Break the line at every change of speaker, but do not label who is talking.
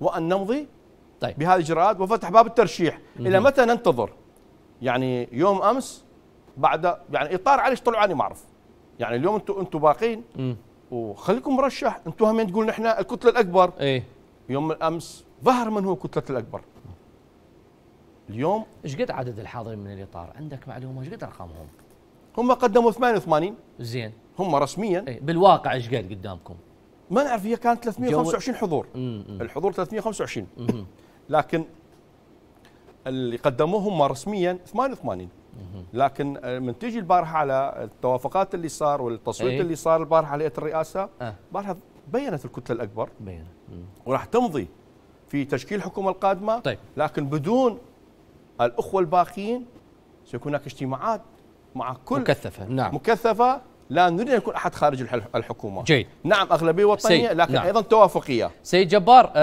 وان نمضي طيب. بهذه الاجراءات وفتح باب الترشيح الى متى ننتظر يعني يوم امس بعد يعني اطار طلعوا علي ما اعرف يعني اليوم انتم انتم باقين وخليكم مرشح انتم هم تقول نحن الكتله الاكبر ايه يوم امس ظهر من هو كتله الاكبر اليوم ايش قد عدد الحاضرين من الاطار عندك معلومه ايش قد ارقامهم هم قدموا 88 زين هم رسميا ايه بالواقع ايش قد قدامكم ما نعرف هي كانت 325 حضور الحضور 325 لكن اللي قدموه هم رسميا 88 لكن آه، من تيجي البارحه على التوافقات اللي صار والتصويت أيه؟ اللي صار البارحه على الرئاسه آه. البارحه أه. بينت الكتله الاكبر بينت وراح تمضي في تشكيل الحكومه القادمه طيب. لكن بدون الاخوه الباقيين سيكون هناك اجتماعات مع كل مكثفه نعم مكثفه لا نريد ان يكون احد خارج الحكومه جيد نعم اغلبيه وطنيه لكن نعم. ايضا توافقيه سيد جبار آه،